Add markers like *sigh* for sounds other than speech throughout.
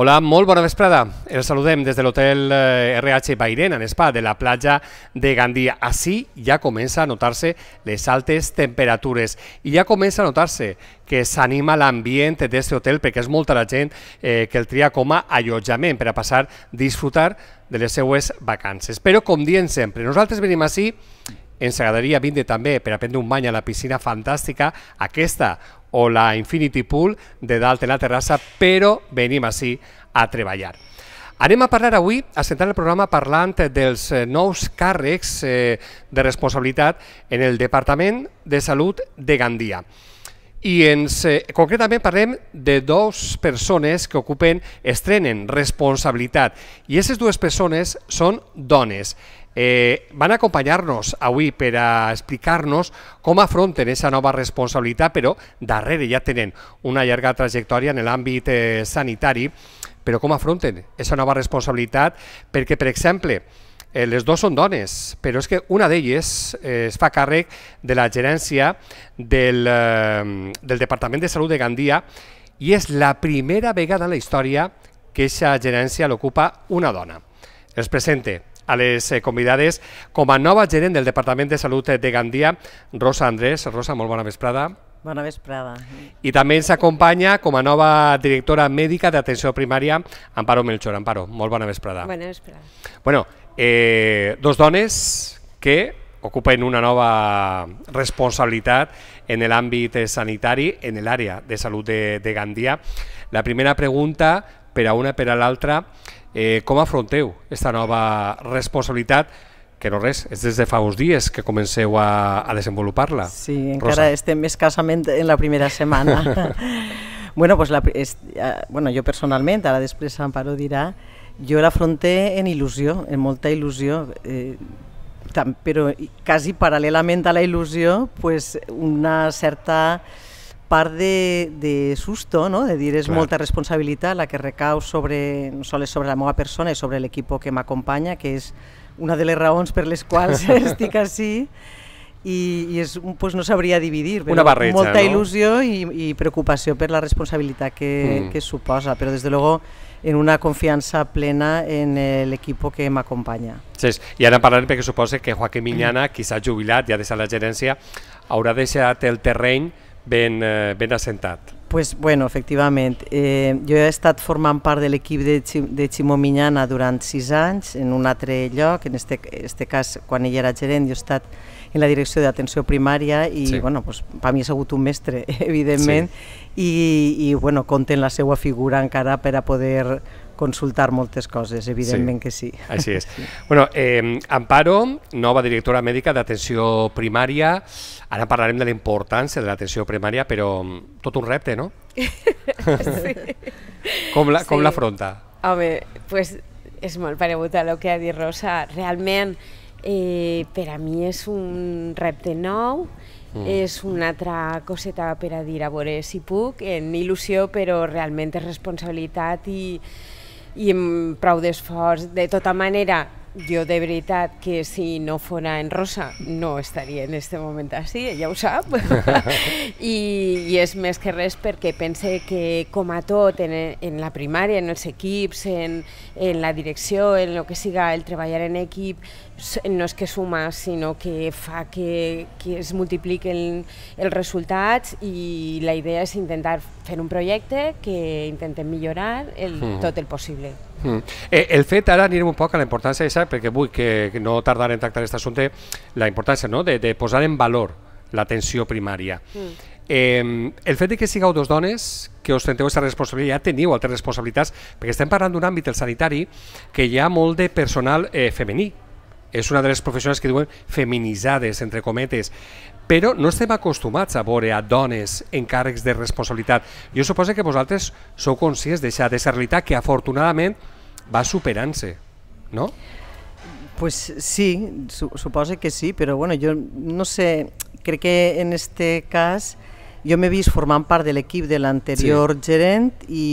Hola, molt bona vesprada. Els saludem des de l'hotel eh, RH Bairena, en Espa, de la platja de Gandia. Així ja comença a notar-se les altes temperatures i ja comença a notar-se que s'anima l'ambient d'aquest hotel perquè és molta la gent eh, que el tria com a allotjament per a passar a disfrutar de les seues vacances. Però com diem sempre, nosaltres venim així ens agradaria vindre també per a prendre un bany a la piscina fantàstica, aquesta, o la Infinity Pool de dalt en la terrassa, però venim així a treballar. Anem a parlar avui, a centrar el programa parlant dels eh, nous càrrecs eh, de responsabilitat en el Departament de Salut de Gandia. I ens, eh, concretament parlem de dues persones que ocupen, estrenen responsabilitat. I aquestes dues persones són dones eh, van acompanyar-nos avui per a explicar-nos com afronten aquesta nova responsabilitat, però darrere ja tenen una llarga trajectòria en l'àmbit eh, sanitari, però com afronten aquesta nova responsabilitat perquè, per exemple, eh, les dues són dones, però és que una d'elles eh, es fa càrrec de la gerència del, eh, del Departament de Salut de Gandia i és la primera vegada en la història que aquesta gerència l'ocupa una dona. Els presente a les eh, convidades com a nova gerent del Departament de Salut de Gandia, Rosa Andrés. Rosa, molt bona vesprada. Bona vesprada. I també ens acompanya com a nova directora mèdica d'atenció primària, Amparo Melchor. Amparo, molt bona vesprada. Bona vesprada. Bueno, eh, dos dones que ocupen una nova responsabilitat en l'àmbit sanitari, en l'àrea de salut de, de Gandia. La primera pregunta, per a una per a l'altra, Eh, com afronteu aquesta nova responsabilitat que no res, és des de fa uns dies que comenceu a, a desenvolupar-la. Sí, encara Rosa. estem escassament en la primera setmana. *laughs* bueno, pues la, es, eh, bueno, jo personalment, ara després Amparo dirà, jo l'afronté en il·lusió, en molta il·lusió, eh, tam, però quasi paral·lelament a la il·lusió, pues una certa par de, susto, no? de decir es mucha molta la que recau sobre, no solo sobre la meva persona y sobre el equipo que me acompaña, que es una de las raons por las cuales estic así, y y pues, no sabría dividir, Una barreja, molta ilusión y preocupación por la responsabilidad que, mm. que suposa, però luego en una confianza plena en el eh, equipo que acompaña. Sí, ahora para parlarem perquè suposa que Joaquim miñana qui s'ha ya de ha la gerencia, ahora deixat el terreno? ben, eh, ben assentat. Pues, bueno, efectivament. Eh, jo he estat formant part de l'equip de, de Ximó Minyana durant sis anys en un altre lloc, en este, este cas quan ell era gerent jo he estat en la direcció d'atenció primària i sí. bueno, pues, per mi ha sigut un mestre, *laughs* evidentment, sí. i, i bueno, compten la seva figura encara per a poder consultar moltes coses, evidentment sí, que sí. Així és. *laughs* Sí. Bueno, eh, Amparo, nova directora mèdica d'atenció primària, ara parlarem de la importància de l'atenció primària, però tot un repte, no? *laughs* sí. Com l'afronta? La, sí. Home, pues, és molt paregut a lo que ha dit Rosa. Realment, eh, per a mi és un repte nou, Mm. És una altra coseta per a dir, a veure si puc, en il·lusió, però realment és responsabilitat i, i amb prou d'esforç. De tota manera, jo de veritat que si no fora en Rosa no estaria en este moment així, ella ho sap *laughs* I, i és més que res perquè pense que com a tot en, en la primària, en els equips en, en la direcció, en el que siga el treballar en equip no és que suma, sinó que fa que, que es multipliquen els resultats i la idea és intentar fer un projecte que intentem millorar el, mm. tot el possible. Mm. Eh, el fet, ara anirem un poc a la importància d'això, perquè vull que no tardarem en tractar aquest assumpte, la importància no? de, de posar en valor l'atenció primària. Mm. Eh, el fet de que sigueu dos dones que ostenteu aquesta responsabilitat, ja teniu altres responsabilitats, perquè estem parlant d'un àmbit, del sanitari, que hi ha molt de personal eh, femení. És una de les professions que diuen feminitzades, entre cometes però no estem acostumats a veure a dones en càrrecs de responsabilitat. Jo suposo que vosaltres sou conscients d'aquesta realitat que afortunadament va superant-se, no? Pues sí, su suposo que sí, però bueno, jo no sé, crec que en este cas jo m'he vist formant part de l'equip de l'anterior sí. gerent i,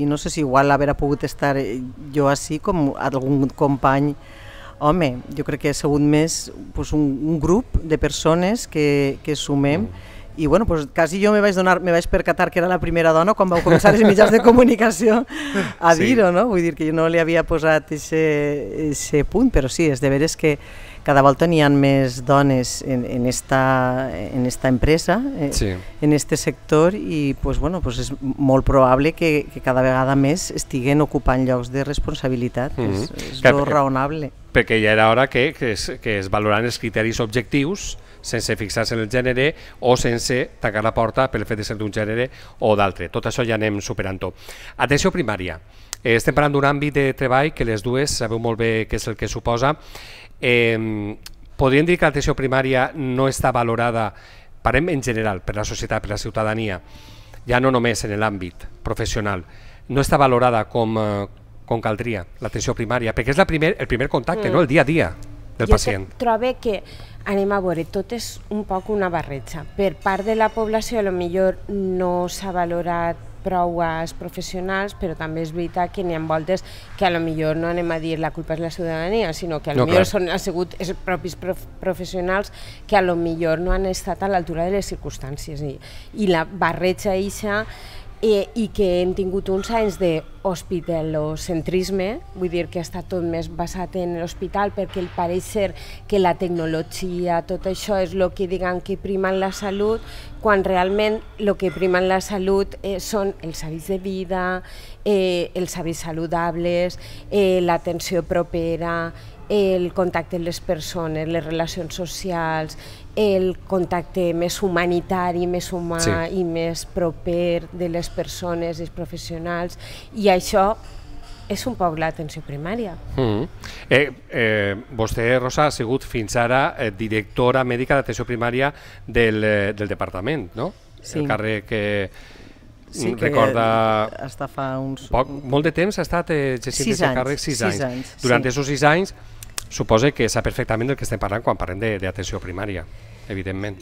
i no sé si igual haver pogut estar eh, jo així com algun company home, jo crec que ha sigut més pues, un, un grup de persones que, que sumem mm. i bueno, pues, quasi jo me vaig, donar, me vaig percatar que era la primera dona quan vau començar els mitjans de comunicació a sí. dir-ho, no? vull dir que jo no li havia posat aquest punt, però sí, és de veres que cada volta n'hi ha més dones en, en, esta, en esta empresa, eh, sí. en este sector, i pues, bueno, pues és molt probable que, que cada vegada més estiguen ocupant llocs de responsabilitat, mm -hmm. és, és que, raonable perquè ja era hora que, que, es, que es valoraran els criteris objectius sense fixar-se en el gènere o sense tancar la porta pel fet de ser d'un gènere o d'altre. Tot això ja anem superant-ho. Atenció primària. Eh, estem parlant d'un àmbit de treball que les dues sabeu molt bé què és el que suposa. Eh, podríem dir que l'atenció primària no està valorada, parem en general, per la societat, per la ciutadania, ja no només en l'àmbit professional, no està valorada com, eh, com caldria, l'atenció primària, perquè és la primer, el primer contacte, mm. no? el dia a dia del jo pacient. Jo trobo que, anem a veure, tot és un poc una barretxa. Per part de la població, a lo millor no s'ha valorat prou als professionals, però també és veritat que n'hi ha voltes que a lo millor no anem a dir la culpa és la ciutadania, sinó que a lo no, millor són, ha sigut els propis prof professionals que a lo millor no han estat a l'altura de les circumstàncies i, i la barretxa eixa eh, i que hem tingut uns anys d'hospitalocentrisme, vull dir que està tot més basat en l'hospital perquè el pareix ser que la tecnologia, tot això és el que diguen que prima la salut, quan realment el que prima la salut eh, són els avis de vida, eh, els avis saludables, eh, l'atenció propera, el contacte amb les persones, les relacions socials, el contacte més humanitari, més humà sí. i més proper de les persones, dels professionals, i això és un poc l'atenció primària. Mm -hmm. eh, eh, vostè, Rosa, ha sigut fins ara eh, directora mèdica d'atenció primària del, eh, del departament, no? Sí. El carrer que, mm, sí, que recorda... Està fa uns... Poc, molt de temps ha estat eh, gestionant aquest càrrec, sis, sis anys. anys. Durant aquests sí. sis anys suposa que sap perfectament del que estem parlant quan parlem d'atenció primària evidentment.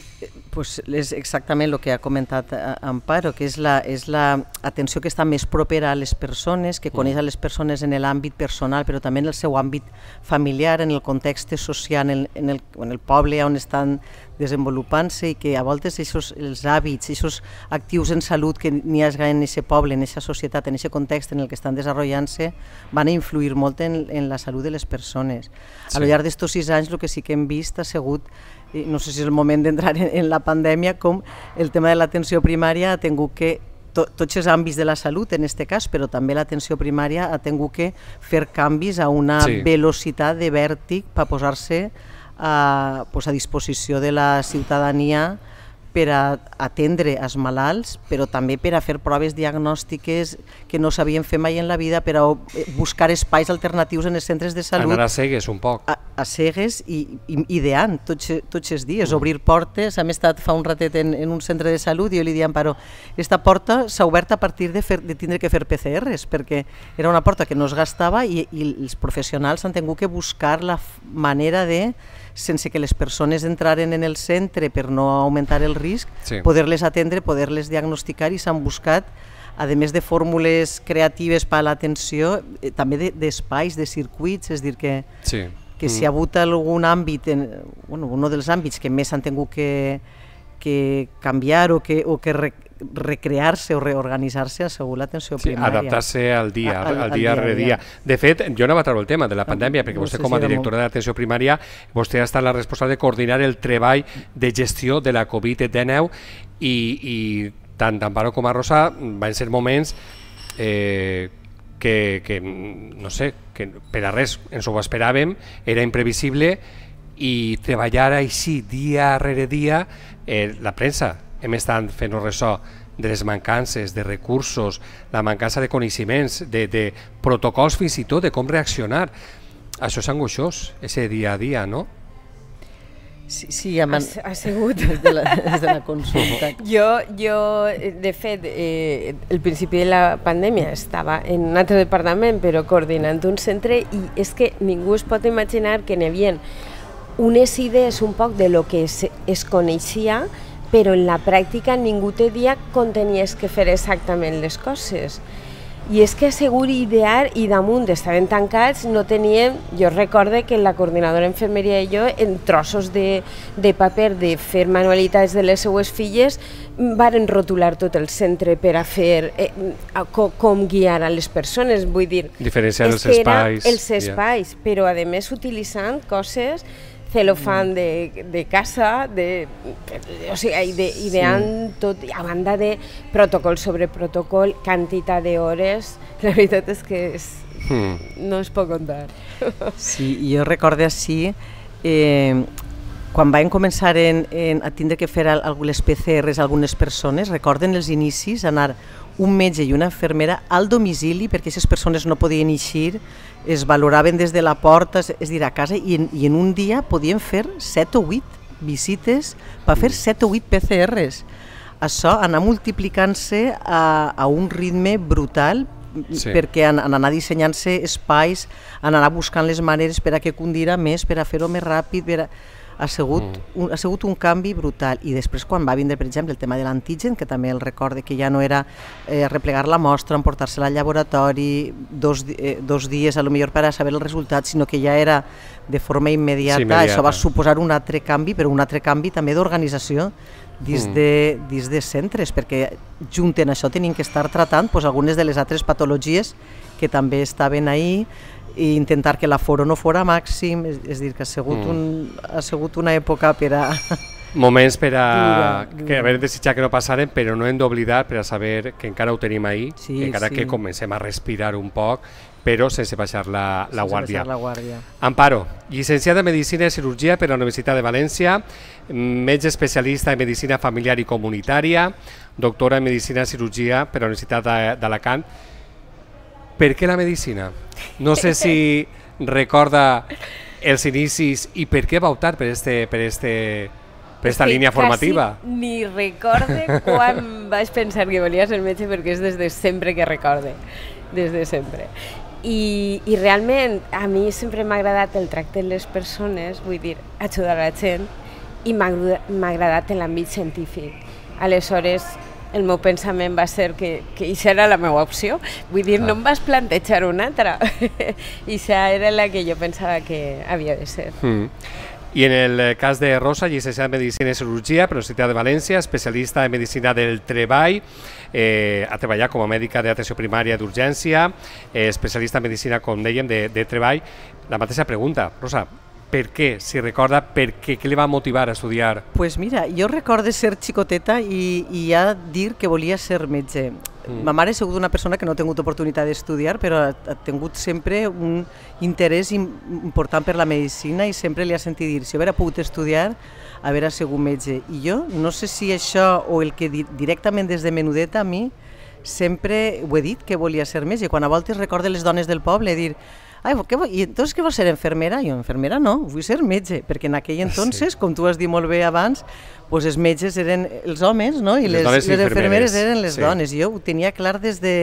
Pues és exactament el que ha comentat eh, Amparo, que és la, és la atenció que està més propera a les persones, que mm. coneix a les persones en l'àmbit personal, però també en el seu àmbit familiar, en el context social, en el, en el, en el poble on estan desenvolupant-se i que a voltes eixos, els hàbits, aquests actius en salut que n'hi ha en aquest poble, en aquesta societat, en aquest context en el que estan desenvolupant-se, van a influir molt en, en la salut de les persones. Sí. A lo llarg d'estos sis anys el que sí que hem vist ha sigut i no sé si és el moment d'entrar en, en la pandèmia, com el tema de l'atenció primària ha tingut que to, tots els àmbits de la salut en aquest cas, però també l'atenció primària ha tingut que fer canvis a una sí. velocitat de vèrtic per posar-se a, pues, a disposició de la ciutadania per a atendre els malalts, però també per a fer proves diagnòstiques que no sabien fer mai en la vida, per a eh, buscar espais alternatius en els centres de salut. Anar a cegues un poc. A, a cegues i, i ideant tots, tots els dies, mm. obrir portes. Hem estat fa un ratet en, en un centre de salut i jo li diem, però, aquesta porta s'ha obert a partir de, fer, de tindre que fer PCRs, perquè era una porta que no es gastava i, i els professionals han tingut que buscar la manera de sense que les persones entraren en el centre per no augmentar el risc, sí. poder-les atendre, poder-les diagnosticar i s'han buscat a més de fórmules creatives per a l'atenció, eh, també d'espais, de, de circuits, és dir que sí que mm. si ha hagut algun àmbit, en, bueno, un dels àmbits que més han tingut que, que canviar o que, o que re, recrear-se o reorganitzar-se ha sigut l'atenció primària. Sí, adaptar-se al dia, al, al, al dia, dia rere dia. De fet, jo no va treure el tema de la ah, pandèmia, perquè no vostè com a directora molt... d'atenció primària, vostè ha estat la responsable de coordinar el treball de gestió de la Covid-19 i, i tant Amparo com a Rosa van ser moments eh, que, que no sé, que per a res ens ho esperàvem, era imprevisible i treballar així dia rere dia eh, la premsa hem estat fent ressò de les mancances, de recursos, la mancança de coneixements, de, de protocols fins i tot, de com reaccionar. Això és angoixós, ese dia a dia, no? Sí, sí ha, man... ha, ha sigut. Des de, la, des de la consulta. *laughs* jo, jo, de fet, eh, al principi de la pandèmia estava en un altre departament, però coordinant un centre, i és que ningú es pot imaginar que n'hi havia unes idees un poc de lo que es, es coneixia, però en la pràctica ningú te dia com tenies que fer exactament les coses. I és que a Segur i Idear i damunt estaven tancats, no teníem, jo recorde que la coordinadora d'infermeria i jo, en trossos de, de paper de fer manualitats de les seues filles, varen rotular tot el centre per a fer eh, a, com, com guiar a les persones, vull dir... Diferenciar els espais. Els espais, yeah. però a més utilitzant coses celofán mm. de, de casa, de, o sigui, ideant sí. tot, a banda de protocol sobre protocol, quantitat d'hores, la veritat és que és, hmm. no es pot contar. Sí, jo recordo així, eh, quan van començar en, en, a tindre que fer algunes PCRs algunes persones, recorden els inicis, anar un metge i una infermera al domicili perquè aquestes persones no podien eixir, es valoraven des de la porta, és, és dir, a casa, i en, i en un dia podien fer 7 o 8 visites per fer 7 o 8 PCRs. Això anar multiplicant-se a, a un ritme brutal sí. perquè en, en anar dissenyant-se espais, en anar buscant les maneres per a que condira més, per a fer-ho més ràpid, per a ha sigut, mm. un, ha sigut un canvi brutal. I després quan va vindre, per exemple, el tema de l'antigen, que també el recorde que ja no era eh, replegar la mostra, emportar-se-la al laboratori dos, eh, dos dies a lo millor per a saber el resultat, sinó que ja era de forma immediata. Sí, immediata. Això va suposar un altre canvi, però un altre canvi també d'organització dins, mm. de, dins de centres, perquè junten això tenim que estar tratant pues, algunes de les altres patologies que també estaven ahir, i intentar que l'aforo no fora màxim, és, és dir, que ha sigut, mm. un, ha sigut una època per a... *laughs* Moments per a... Dura, que haver desitjat que no passaren, però no hem d'oblidar per a saber que encara ho tenim ahir, sí, encara sí. que comencem a respirar un poc, però sense baixar la, la, sense guàrdia. Baixar la guàrdia. Amparo, llicenciada en Medicina i Cirurgia per la Universitat de València, metge especialista en Medicina Familiar i Comunitària, doctora en Medicina i Cirurgia per la Universitat d'Alacant, per què la medicina? No sé si *laughs* recorda els inicis i per què va optar per este, per este, per esta línia formativa. ni recorde quan vaig pensar que volia ser metge perquè és des de sempre que recorde, des de sempre. I, i realment a mi sempre m'ha agradat el tracte de les persones, vull dir, ajudar la gent, i m'ha agradat en l'àmbit científic. Aleshores, el meu pensament va ser que, que això era la meva opció. Vull dir, ah. no em vas plantejar una altra. això *laughs* era la que jo pensava que havia de ser. Mm. I en el cas de Rosa, llicenciada en Medicina i Cirurgia per Universitat de València, especialista en Medicina del Treball, eh, ha treballat com a mèdica d'atenció primària d'urgència, eh, especialista en Medicina, com dèiem, de, de treball. La mateixa pregunta, Rosa, ¿Por qué? Si recuerda, ¿por qué? ¿Qué le va a motivar a estudiar? Pues mira, yo recuerdo ser xicoteta i, i ja dir que volia ser metge. Mm. Ma mare ha sigut una persona que no ha tingut oportunitat d'estudiar, però ha tingut sempre un interès important per la medicina i sempre li ha sentit dir, si haguera pogut estudiar, haver sigut metge. I jo no sé si això o el que directament des de menudeta a mi sempre ho he dit que volia ser metge. Quan a voltes recorde les dones del poble dir Ai, què vol, I entonces què vols ser, enfermera? Jo, enfermera no, vull ser metge, perquè en aquell ah, entonces, sí. com tu has dit molt bé abans, pues els metges eren els homes no? i les, les, les enfermeres eren les sí. dones. Jo ho tenia clar des de,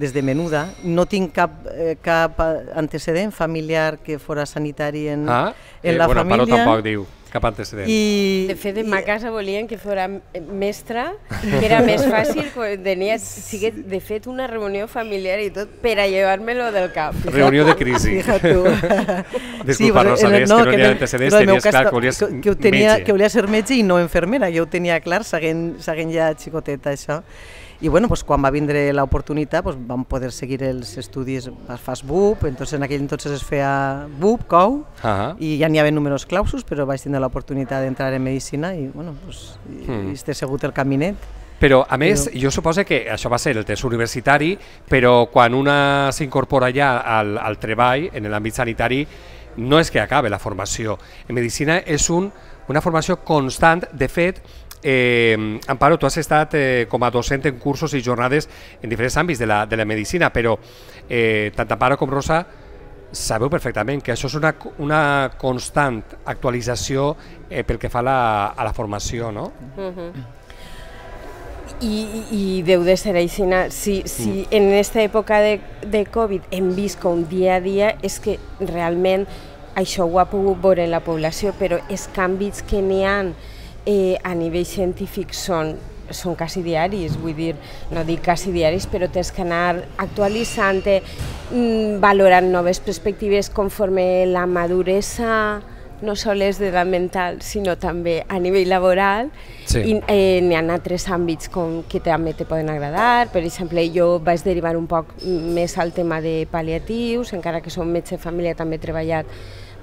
des de menuda. No tinc cap, eh, cap antecedent familiar que fora sanitari en, ah, en eh, la bueno, família. Ah, tampoc diu cap antecedent. I, de fet, en ma casa volien que fora eh, mestra, que era més fàcil, tenia, sí de fet, una reunió familiar i tot per a llevar-me-lo del cap. Reunió de crisi. *laughs* Fíjate tu. Disculpa, *laughs* sí, Rosa, no, no, que no hi ha antecedents, tenies clar que volies que, que, tenia, metge. Que volia ser metge i no enfermera, jo ho tenia clar, seguint, seguint ja xicoteta, això i bueno, pues, quan va vindre l'oportunitat pues, vam poder seguir els estudis es fas BUP, entonces, en aquell entonces es feia BUP, COU, uh -huh. i ja n'hi havia números clausos, però vaig tindre l'oportunitat d'entrar en Medicina i, bueno, pues, hmm. i, i segut el caminet. Però, a més, però... jo suposo que això va ser el test universitari, però quan una s'incorpora ja al, al treball, en l'àmbit sanitari, no és que acabe la formació. En Medicina és un, una formació constant, de fet, Eh, Amparo, tu has estat eh, com a docent en cursos i jornades en diferents àmbits de la, de la medicina, però eh, tant Amparo com Rosa sabeu perfectament que això és una, una constant actualització eh, pel que fa la, a la formació, no? Uh -huh. I, i deu de ser així. Si, si mm. en aquesta època de, de Covid hem vist com dia a dia és que realment això ho ha pogut veure la població, però els canvis que n'hi han eh, a nivell científic són són quasi diaris, vull dir, no dic quasi diaris, però tens que anar actualitzant, mm, valorant noves perspectives conforme la maduresa no és de la mental, sinó també a nivell laboral. Sí. I eh, n'hi ha altres àmbits com que també te poden agradar. Per exemple, jo vaig derivar un poc més al tema de paliatius, encara que som metge de família també he treballat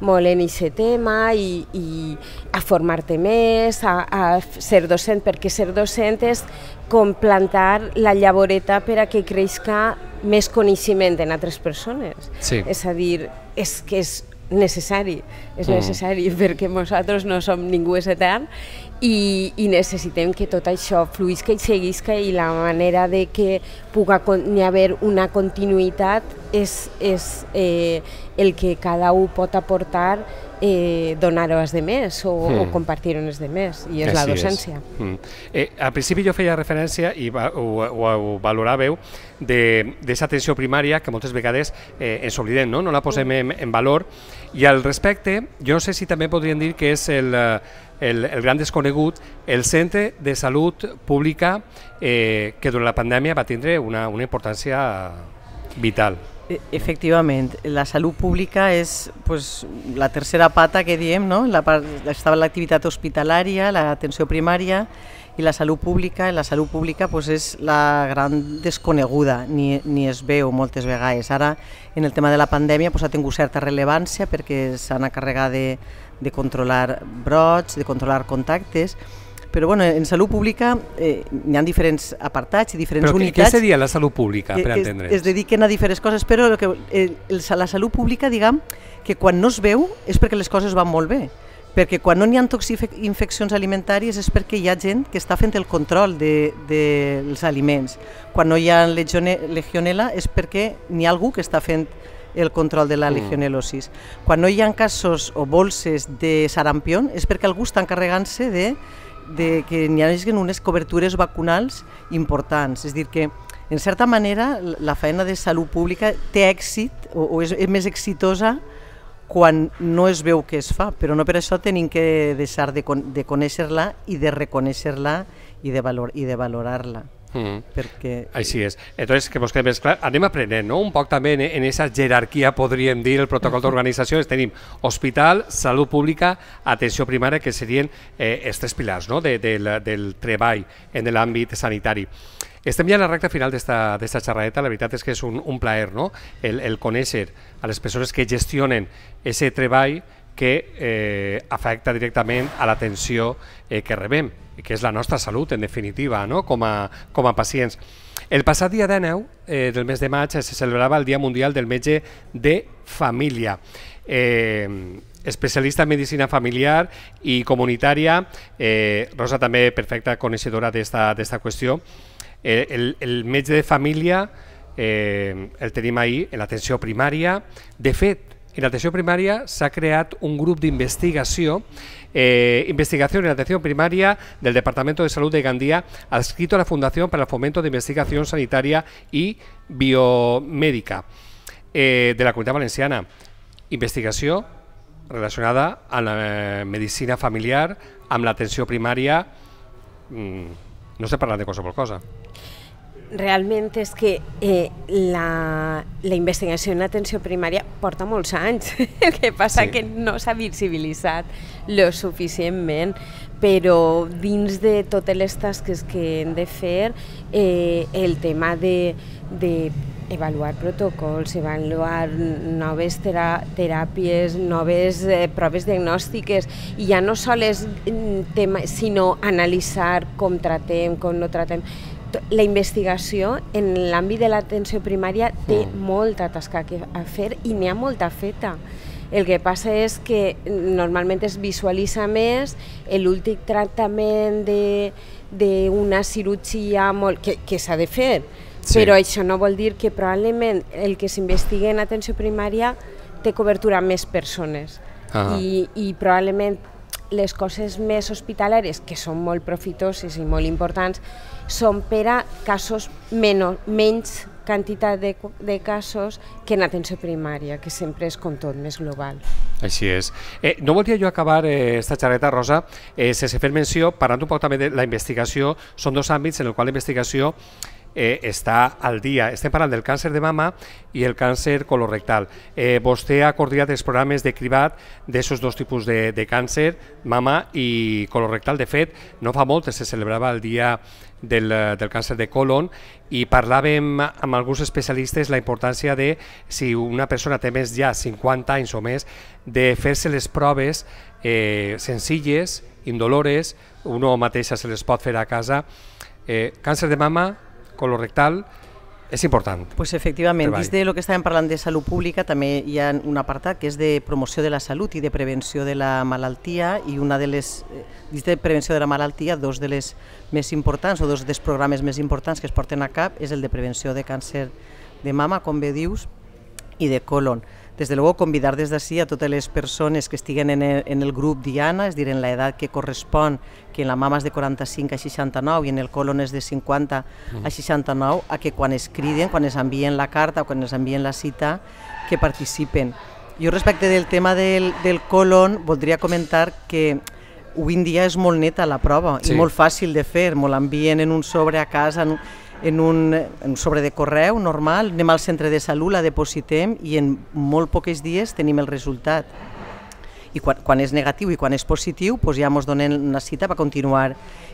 molt en aquest tema i, i a formar-te més, a, a ser docent, perquè ser docent és com plantar la llavoreta per a que creixca més coneixement en altres persones. Sí. És a dir, és que és necessari és mm. necessari perquè nosaltres no som ningú és etern i, i necessitem que tot això fluïsca i seguisca i la manera de que puga hi haver una continuïtat és, és eh, el que cada un pot aportar eh, donar-ho als demés o, mm. o hmm. compartir-ho als demés, i és Així la docència. És. Mm. Eh, al principi jo feia referència, i va, ho, ho, ho valoràveu, d'aquesta atenció primària que moltes vegades eh, ens oblidem, no? no la posem en, en valor, i al respecte, jo no sé si també podríem dir que és el, eh, el, el gran desconegut, el centre de salut pública eh, que durant la pandèmia va tindre una, una importància vital. E, efectivament, la salut pública és pues, la tercera pata que diem, no? La part, estava l'activitat hospitalària, l'atenció primària, i la salut pública, la salut pública doncs, és la gran desconeguda, ni, ni es veu moltes vegades. Ara, en el tema de la pandèmia, doncs, ha tingut certa rellevància perquè s'han encarregat de, de controlar brots, de controlar contactes, però bueno, en salut pública eh, hi ha diferents apartats i diferents però unitats. Però què seria la salut pública, per entendre'ns? Es, es dediquen a diferents coses, però el que, el, la salut pública, diguem, que quan no es veu és perquè les coses van molt bé perquè quan no hi ha infeccions alimentàries és perquè hi ha gent que està fent el control dels de, aliments. Quan no hi ha legionela és perquè n'hi ha algú que està fent el control de la mm. Quan no hi ha casos o bolses de sarampió és perquè algú està encarregant-se de, de que n'hi hagin unes cobertures vacunals importants. És dir, que en certa manera la feina de salut pública té èxit o, o és, és més exitosa quan no es veu què es fa, però no per això tenim que deixar de, con de conèixer-la i de reconèixer-la i de, valor i de valorar-la. Mm. Perquè... Així és. Entonces, que vos quede més clar, anem aprenent, no? Un poc també en, en esa jerarquia, podríem dir, el protocol d'organització, tenim hospital, salut pública, atenció primària, que serien eh, els tres pilars no? de, de, del, del treball en l'àmbit sanitari. Estem ja en la recta final d'esta xerradeta, la veritat és que és un, un plaer, no?, el, el conèixer a les persones que gestionen ese treball que eh, afecta directament a l'atenció eh, que rebem, que és la nostra salut, en definitiva, no?, com a, com a pacients. El passat dia 19 eh, del mes de maig se celebrava el Dia Mundial del Metge de Família. Eh, especialista en medicina familiar i comunitària, eh, Rosa també perfecta coneixedora d'esta qüestió, el, el de familia eh, el tenim en en atención primaria. De fet, en la atención primaria se ha creado un grupo de eh, investigación, investigación en atención primaria del Departamento de Salud de Gandía, adscrito a la Fundación para el Fomento de Investigación Sanitaria y Biomédica eh, de la Comunidad Valenciana. Investigación relacionada a la medicina familiar, amb la atención primaria. Mm, No s'ha parlat de qualsevol cosa. Realment és que eh, la, la investigació en atenció primària porta molts anys. *laughs* El que passa sí. que no s'ha visibilitzat lo suficientment però dins de totes les tasques que hem de fer eh, el tema de, de Evaluar protocols, evaluar noves teràpies, noves eh, proves diagnòstiques, i ja no és mm, tema, sinó analitzar com tratem, com no tratem. La investigació en l'àmbit de l'atenció primària té mm. molta tasca a fer i n'hi ha molta feta. El que passa és que normalment es visualitza més l'últim tractament d'una cirurgia molt, que, que s'ha de fer, Sí. Però això no vol dir que probablement el que s'investigui en atenció primària té cobertura a més persones. Ah. I, I probablement les coses més hospitalàries, que són molt profitoses i molt importants, són per a casos menor, menys quantitat de, de casos que en atenció primària, que sempre és com tot més global. Així és. Eh, no volia jo acabar eh, esta xarreta, Rosa, eh, sense fer menció, parlant un poc també de la investigació, són dos àmbits en el qual la investigació eh, està al dia. Estem parlant del càncer de mama i el càncer colorectal. Eh, vostè ha coordinat els programes de cribat d'aquests dos tipus de, de càncer, mama i colorectal. De fet, no fa molt eh, se celebrava el dia del, eh, del càncer de colon i parlàvem amb alguns especialistes la importància de, si una persona té més ja 50 anys o més, de fer-se les proves eh, senzilles, indolores, uno mateixa se les pot fer a casa. Eh, càncer de mama, colorectal és important. Pues efectivament, treball. dins de lo que estàvem parlant de salut pública també hi ha un apartat que és de promoció de la salut i de prevenció de la malaltia i una de les, eh, dins de prevenció de la malaltia, dos de les més importants o dos dels programes més importants que es porten a cap és el de prevenció de càncer de mama, com bé dius, i de colon de luego, convidar des d'ací a totes les persones que estiguen en el, en el grup Diana, és dir, en la edat que correspon, que en la mama és de 45 a 69 i en el colon és de 50 a 69, mhm. a que quan es criden, quan es envien la carta o quan es envien la cita, que participen. Jo respecte del tema del, del colon, voldria comentar que avui en dia és molt neta la prova sí. i molt fàcil de fer, molt l'envien en un sobre a casa, en, en un, en sobre de correu normal, anem al centre de salut, la depositem i en molt pocs dies tenim el resultat. I quan, quan és negatiu i quan és positiu, doncs ja ens donen una cita per continuar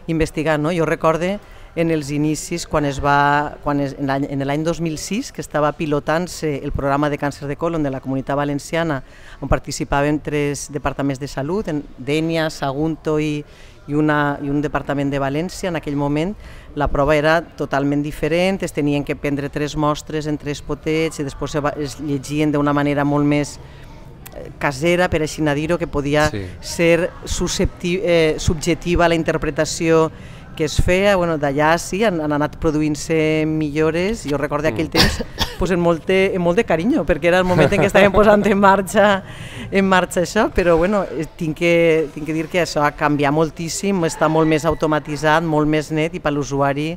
investigant. No? Jo recorde en els inicis, quan es va, quan es, en l'any 2006, que estava pilotant-se el programa de càncer de colon de la Comunitat Valenciana, on participaven tres departaments de salut, en Dènia, Sagunto i, i, una, i un departament de València. En aquell moment la prova era totalment diferent, es tenien que prendre tres mostres en tres potets i després es llegien d'una manera molt més eh, casera, per així dir-ho, que podia sí. ser eh, subjectiva a la interpretació que es feia, bueno, d'allà sí, han, han anat produint-se millores, jo recordo aquell mm. temps pues, en, molt de, en molt de carinyo, perquè era el moment en què estàvem posant en marxa, en marxa això, però bueno, eh, tinc que, tinc que dir que això ha canviat moltíssim, està molt més automatitzat, molt més net i per l'usuari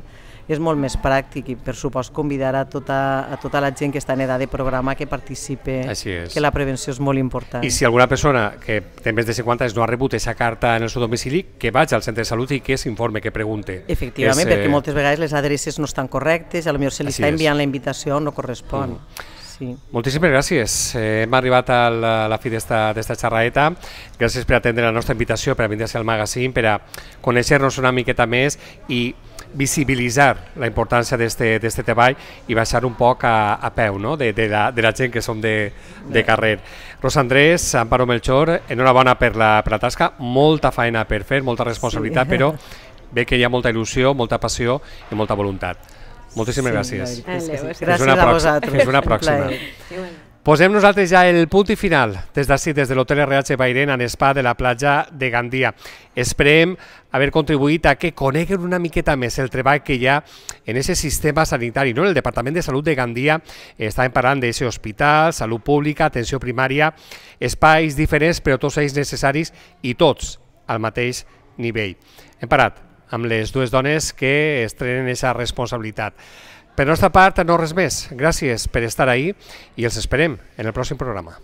és molt més pràctic i per supost convidar a tota, a tota la gent que està en edat de programa que participe, que la prevenció és molt important. I si alguna persona que té més de 50 anys no ha rebut aquesta carta en el seu domicili, que vaig al centre de salut i que s'informe, que pregunte. Efectivament, és, perquè eh, moltes vegades les adreces no estan correctes, a lo millor se li està enviant és. la invitació no correspon. Mm. Sí. Moltíssimes gràcies. Eh, hem arribat a la, a la fi d'esta xerraeta. Gràcies per atendre la nostra invitació, per venir-se al magazín, per a conèixer-nos una miqueta més i visibilitzar la importància d'aquest treball i baixar un poc a, a peu no? de, de, la, de la gent que som de, de carrer. Rosa Andrés, Amparo Melchor, enhorabona per la, per la tasca, molta feina per fer, molta responsabilitat, sí. però ve que hi ha molta il·lusió, molta passió i molta voluntat. Moltíssimes sí, gràcies. gràcies. a vosaltres. Fins una pròxima. Posem nosaltres ja el punt i final des d'ací, des de l'Hotel RH Bairén, en spa de la platja de Gandia. Esperem haver contribuït a que coneguen una miqueta més el treball que hi ha en aquest sistema sanitari. No? El Departament de Salut de Gandia està parlant d'aquest hospital, salut pública, atenció primària, espais diferents però tots ells necessaris i tots al mateix nivell. Hem parat amb les dues dones que estrenen aquesta responsabilitat. Per nostra part, no res més. Gràcies per estar ahí i els esperem en el pròxim programa.